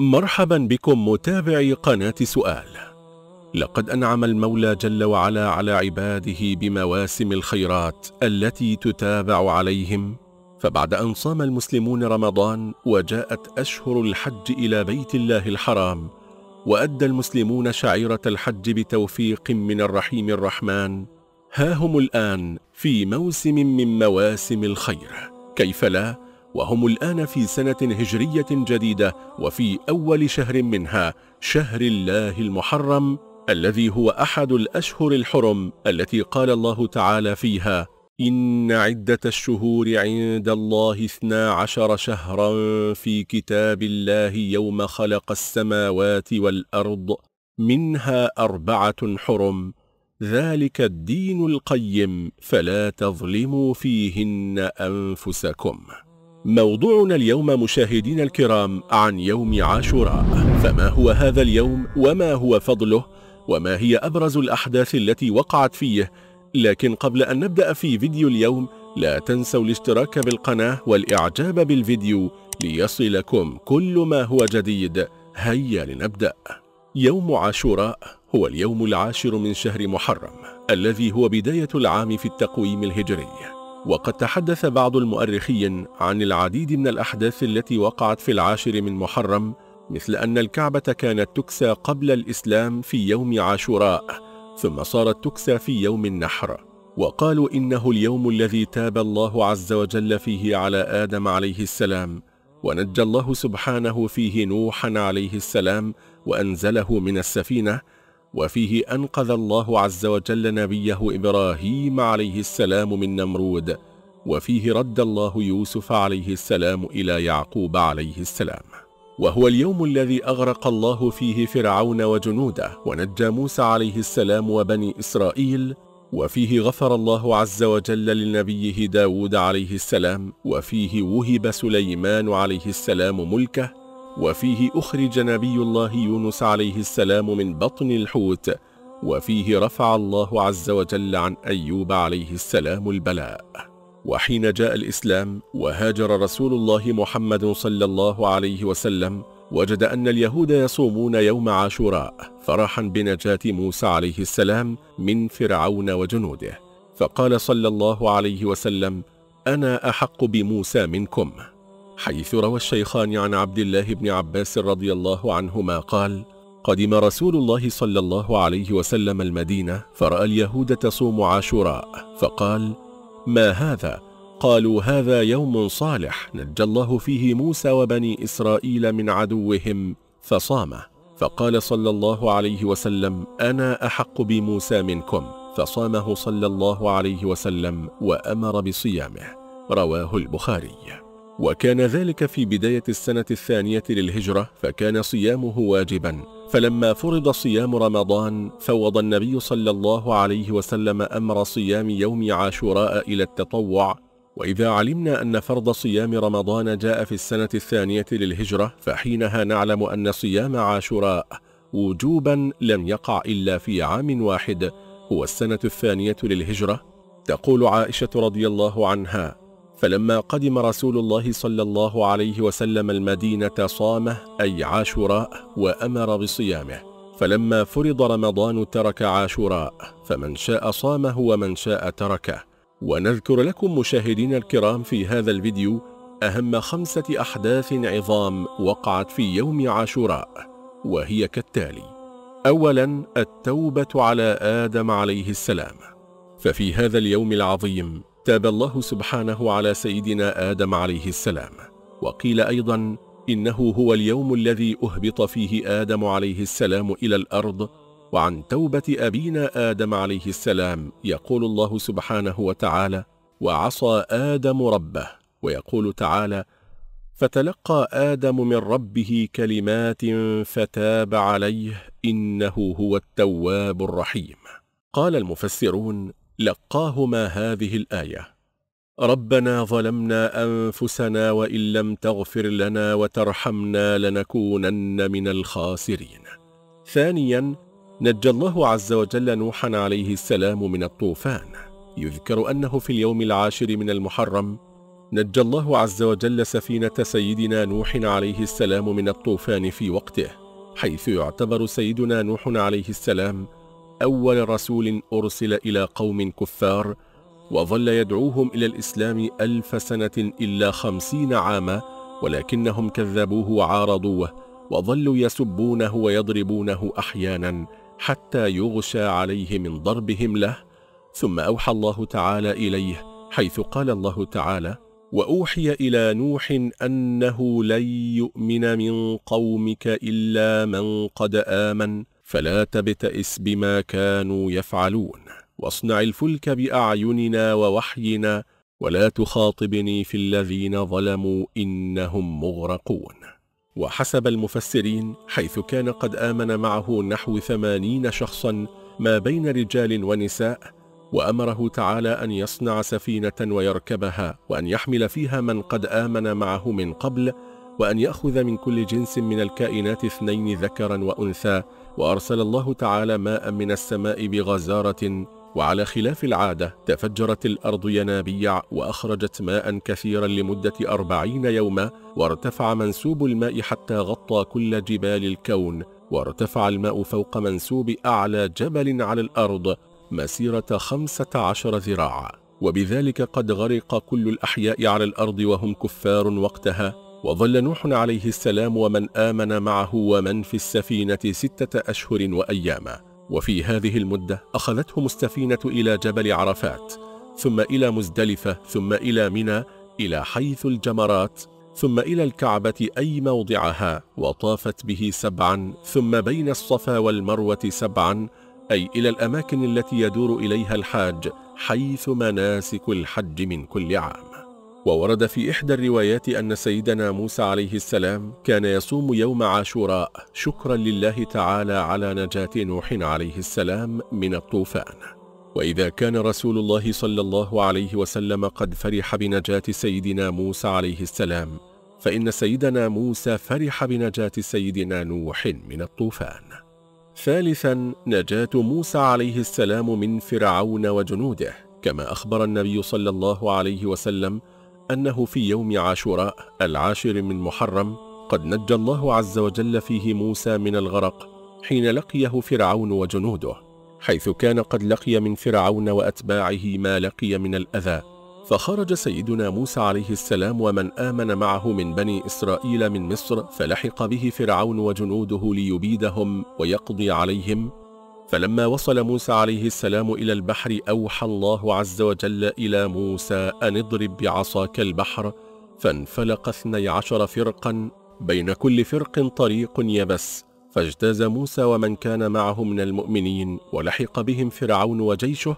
مرحبا بكم متابعي قناة سؤال لقد أنعم المولى جل وعلا على عباده بمواسم الخيرات التي تتابع عليهم فبعد أن صام المسلمون رمضان وجاءت أشهر الحج إلى بيت الله الحرام وأدى المسلمون شعيرة الحج بتوفيق من الرحيم الرحمن ها هم الآن في موسم من مواسم الخير كيف لا؟ وهم الآن في سنة هجرية جديدة وفي أول شهر منها شهر الله المحرم الذي هو أحد الأشهر الحرم التي قال الله تعالى فيها إن عدة الشهور عند الله اثنا عشر شهرا في كتاب الله يوم خلق السماوات والأرض منها أربعة حرم ذلك الدين القيم فلا تظلموا فيهن أنفسكم موضوعنا اليوم مشاهدينا الكرام عن يوم عاشوراء فما هو هذا اليوم وما هو فضله وما هي أبرز الأحداث التي وقعت فيه لكن قبل أن نبدأ في فيديو اليوم لا تنسوا الاشتراك بالقناة والإعجاب بالفيديو ليصلكم كل ما هو جديد هيا لنبدأ يوم عاشوراء هو اليوم العاشر من شهر محرم الذي هو بداية العام في التقويم الهجري وقد تحدث بعض المؤرخين عن العديد من الأحداث التي وقعت في العاشر من محرم مثل أن الكعبة كانت تكسى قبل الإسلام في يوم عاشوراء ثم صارت تكسى في يوم النحر وقالوا إنه اليوم الذي تاب الله عز وجل فيه على آدم عليه السلام ونجى الله سبحانه فيه نوحا عليه السلام وأنزله من السفينة وفيه أنقذ الله عز وجل نبيه إبراهيم عليه السلام من نمرود وفيه رد الله يوسف عليه السلام إلى يعقوب عليه السلام وهو اليوم الذي أغرق الله فيه فرعون وجنوده ونجى موسى عليه السلام وبني إسرائيل وفيه غفر الله عز وجل لنبيه داود عليه السلام وفيه وهب سليمان عليه السلام ملكه وفيه أخرج نبي الله يونس عليه السلام من بطن الحوت وفيه رفع الله عز وجل عن أيوب عليه السلام البلاء وحين جاء الإسلام وهاجر رسول الله محمد صلى الله عليه وسلم وجد أن اليهود يصومون يوم عاشوراء فرحا بنجاة موسى عليه السلام من فرعون وجنوده فقال صلى الله عليه وسلم أنا أحق بموسى منكم حيث روى الشيخان عن عبد الله بن عباس رضي الله عنهما قال قدم رسول الله صلى الله عليه وسلم المدينة فرأى اليهود تصوم عاشوراء فقال ما هذا؟ قالوا هذا يوم صالح نجى الله فيه موسى وبني إسرائيل من عدوهم فصامه فقال صلى الله عليه وسلم أنا أحق بموسى منكم فصامه صلى الله عليه وسلم وأمر بصيامه رواه البخاري وكان ذلك في بداية السنة الثانية للهجرة فكان صيامه واجبا فلما فرض صيام رمضان فوض النبي صلى الله عليه وسلم أمر صيام يوم عاشوراء إلى التطوع وإذا علمنا أن فرض صيام رمضان جاء في السنة الثانية للهجرة فحينها نعلم أن صيام عاشوراء وجوبا لم يقع إلا في عام واحد هو السنة الثانية للهجرة تقول عائشة رضي الله عنها فلما قدم رسول الله صلى الله عليه وسلم المدينة صامه أي عاشوراء وأمر بصيامه فلما فرض رمضان ترك عاشوراء فمن شاء صامه ومن شاء تركه ونذكر لكم مشاهدين الكرام في هذا الفيديو أهم خمسة أحداث عظام وقعت في يوم عاشوراء وهي كالتالي أولا التوبة على آدم عليه السلام ففي هذا اليوم العظيم تاب الله سبحانه على سيدنا آدم عليه السلام وقيل أيضا إنه هو اليوم الذي أهبط فيه آدم عليه السلام إلى الأرض وعن توبة أبينا آدم عليه السلام يقول الله سبحانه وتعالى وعصى آدم ربه ويقول تعالى فتلقى آدم من ربه كلمات فتاب عليه إنه هو التواب الرحيم قال المفسرون لقاهما هذه الآية ربنا ظلمنا أنفسنا وإن لم تغفر لنا وترحمنا لنكونن من الخاسرين ثانيا نجى الله عز وجل نوحا عليه السلام من الطوفان يذكر أنه في اليوم العاشر من المحرم نجى الله عز وجل سفينة سيدنا نوح عليه السلام من الطوفان في وقته حيث يعتبر سيدنا نوح عليه السلام أول رسول أرسل إلى قوم كفار وظل يدعوهم إلى الإسلام ألف سنة إلا خمسين عاما ولكنهم كذبوه وعارضوه وظلوا يسبونه ويضربونه أحيانا حتى يغشى عليه من ضربهم له ثم أوحى الله تعالى إليه حيث قال الله تعالى وأوحي إلى نوح أنه لن يؤمن من قومك إلا من قد آمن فلا تبتئس بما كانوا يفعلون واصنع الفلك بأعيننا ووحينا ولا تخاطبني في الذين ظلموا إنهم مغرقون وحسب المفسرين حيث كان قد آمن معه نحو ثمانين شخصا ما بين رجال ونساء وأمره تعالى أن يصنع سفينة ويركبها وأن يحمل فيها من قد آمن معه من قبل وأن يأخذ من كل جنس من الكائنات اثنين ذكرا وأنثى وأرسل الله تعالى ماء من السماء بغزارة وعلى خلاف العادة تفجرت الأرض ينابيع وأخرجت ماء كثيرا لمدة أربعين يوما وارتفع منسوب الماء حتى غطى كل جبال الكون وارتفع الماء فوق منسوب أعلى جبل على الأرض مسيرة خمسة عشر ذراعا وبذلك قد غرق كل الأحياء على الأرض وهم كفار وقتها وظل نوح عليه السلام ومن آمن معه ومن في السفينة ستة أشهر وأياما وفي هذه المدة أخذتهم السفينة إلى جبل عرفات ثم إلى مزدلفة ثم إلى منى إلى حيث الجمرات ثم إلى الكعبة أي موضعها وطافت به سبعا ثم بين الصفا والمروة سبعا أي إلى الأماكن التي يدور إليها الحاج حيث مناسك الحج من كل عام وورد في إحدى الروايات أن سيدنا موسى عليه السلام كان يصوم يوم عاشوراء شكرا لله تعالى على نجاة نوح عليه السلام من الطوفان وإذا كان رسول الله صلى الله عليه وسلم قد فرح بنجاة سيدنا موسى عليه السلام فإن سيدنا موسى فرح بنجاة سيدنا نوح من الطوفان ثالثا نجاة موسى عليه السلام من فرعون وجنوده كما أخبر النبي صلى الله عليه وسلم أنه في يوم عاشوراء العاشر من محرم قد نجى الله عز وجل فيه موسى من الغرق حين لقيه فرعون وجنوده حيث كان قد لقي من فرعون وأتباعه ما لقي من الأذى فخرج سيدنا موسى عليه السلام ومن آمن معه من بني إسرائيل من مصر فلحق به فرعون وجنوده ليبيدهم ويقضي عليهم فلما وصل موسى عليه السلام إلى البحر أوحى الله عز وجل إلى موسى أن اضرب بعصاك البحر فانفلق اثني عشر فرقا بين كل فرق طريق يبس فاجتاز موسى ومن كان معه من المؤمنين ولحق بهم فرعون وجيشه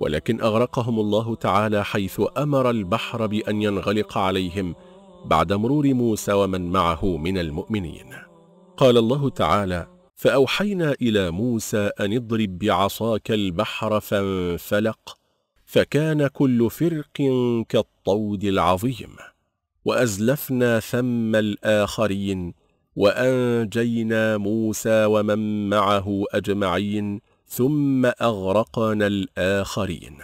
ولكن أغرقهم الله تعالى حيث أمر البحر بأن ينغلق عليهم بعد مرور موسى ومن معه من المؤمنين قال الله تعالى فأوحينا إلى موسى أن اضرب بعصاك البحر فانفلق فكان كل فرق كالطود العظيم وأزلفنا ثم الآخرين وأنجينا موسى ومن معه أجمعين ثم أغرقنا الآخرين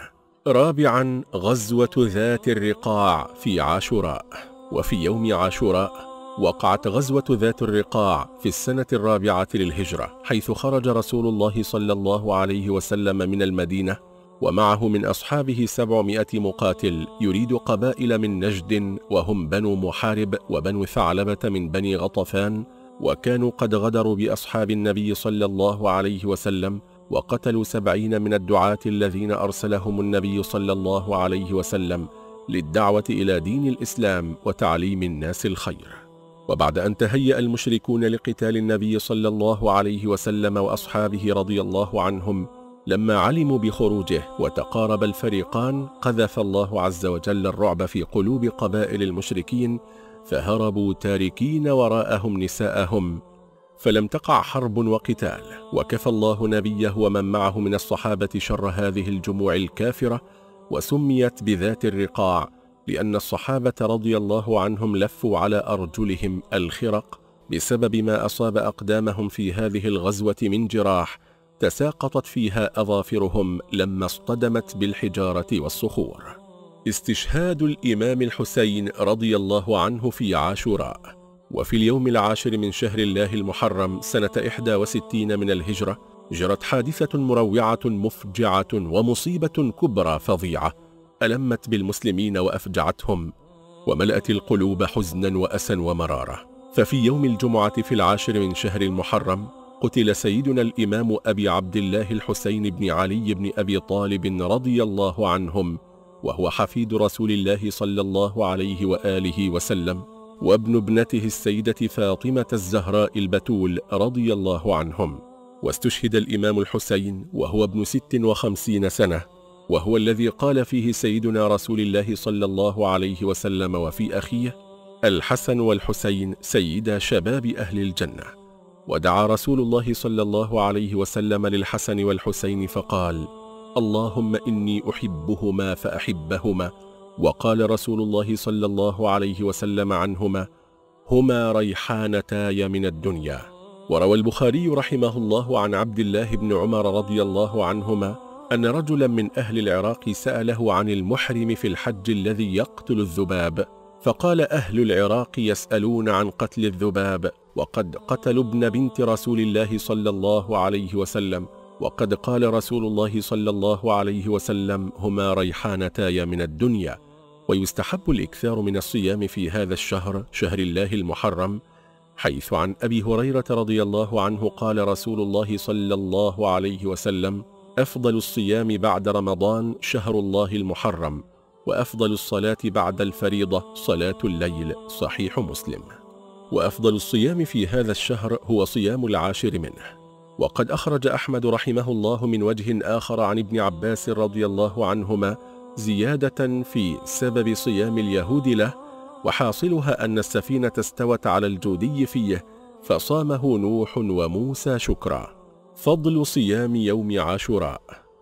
رابعا غزوة ذات الرقاع في عاشوراء وفي يوم عاشوراء وقعت غزوة ذات الرقاع في السنة الرابعة للهجرة حيث خرج رسول الله صلى الله عليه وسلم من المدينة ومعه من أصحابه سبعمائة مقاتل يريد قبائل من نجد وهم بنو محارب وبنو ثعلبة من بني غطفان وكانوا قد غدروا بأصحاب النبي صلى الله عليه وسلم وقتلوا سبعين من الدعاة الذين أرسلهم النبي صلى الله عليه وسلم للدعوة إلى دين الإسلام وتعليم الناس الخير وبعد أن تهيأ المشركون لقتال النبي صلى الله عليه وسلم وأصحابه رضي الله عنهم لما علموا بخروجه وتقارب الفريقان قذف الله عز وجل الرعب في قلوب قبائل المشركين فهربوا تاركين وراءهم نساءهم فلم تقع حرب وقتال وكفى الله نبيه ومن معه من الصحابة شر هذه الجموع الكافرة وسميت بذات الرقاع لأن الصحابة رضي الله عنهم لفوا على أرجلهم الخرق بسبب ما أصاب أقدامهم في هذه الغزوة من جراح تساقطت فيها أظافرهم لما اصطدمت بالحجارة والصخور استشهاد الإمام الحسين رضي الله عنه في عاشوراء وفي اليوم العاشر من شهر الله المحرم سنة 61 من الهجرة جرت حادثة مروعة مفجعة ومصيبة كبرى فظيعة ألمت بالمسلمين وأفجعتهم وملأت القلوب حزنا وأسا ومرارة ففي يوم الجمعة في العاشر من شهر المحرم قتل سيدنا الإمام أبي عبد الله الحسين بن علي بن أبي طالب رضي الله عنهم وهو حفيد رسول الله صلى الله عليه وآله وسلم وابن ابنته السيدة فاطمة الزهراء البتول رضي الله عنهم واستشهد الإمام الحسين وهو ابن ست وخمسين سنة وهو الذي قال فيه سيدنا رسول الله صلى الله عليه وسلم وفي أخيه الحسن والحسين سيدا شباب أهل الجنة ودعا رسول الله صلى الله عليه وسلم للحسن والحسين فقال اللهم إني أحبهما فأحبهما وقال رسول الله صلى الله عليه وسلم عنهما هما ريحانتاي من الدنيا وروى البخاري رحمه الله عن عبد الله بن عمر رضي الله عنهما أن رجلا من أهل العراق سأله عن المحرم في الحج الذي يقتل الذباب فقال أهل العراق يسألون عن قتل الذباب وقد قتلوا ابن بنت رسول الله صلى الله عليه وسلم وقد قال رسول الله صلى الله عليه وسلم هما ريحانتاي من الدنيا ويستحب الإكثار من الصيام في هذا الشهر شهر الله المحرم حيث عن أبي هريرة رضي الله عنه قال رسول الله صلى الله عليه وسلم أفضل الصيام بعد رمضان شهر الله المحرم وأفضل الصلاة بعد الفريضة صلاة الليل صحيح مسلم وأفضل الصيام في هذا الشهر هو صيام العاشر منه وقد أخرج أحمد رحمه الله من وجه آخر عن ابن عباس رضي الله عنهما زيادة في سبب صيام اليهود له وحاصلها أن السفينة استوت على الجودي فيه فصامه نوح وموسى شكرًا فضل صيام يوم عاشوراء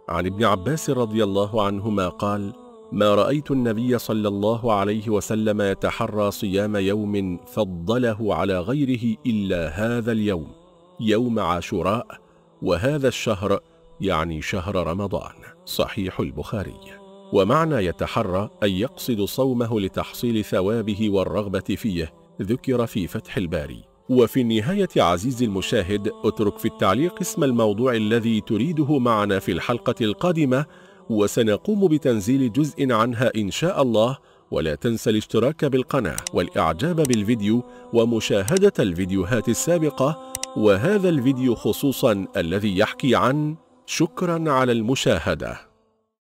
عن ابن عباس رضي الله عنهما قال ما رأيت النبي صلى الله عليه وسلم يتحرى صيام يوم فضله على غيره إلا هذا اليوم يوم عاشوراء وهذا الشهر يعني شهر رمضان صحيح البخاري ومعنى يتحرى أن يقصد صومه لتحصيل ثوابه والرغبة فيه ذكر في فتح الباري وفي النهاية عزيزي المشاهد اترك في التعليق اسم الموضوع الذي تريده معنا في الحلقة القادمة وسنقوم بتنزيل جزء عنها إن شاء الله ولا تنسى الاشتراك بالقناة والإعجاب بالفيديو ومشاهدة الفيديوهات السابقة وهذا الفيديو خصوصا الذي يحكي عن شكرا على المشاهدة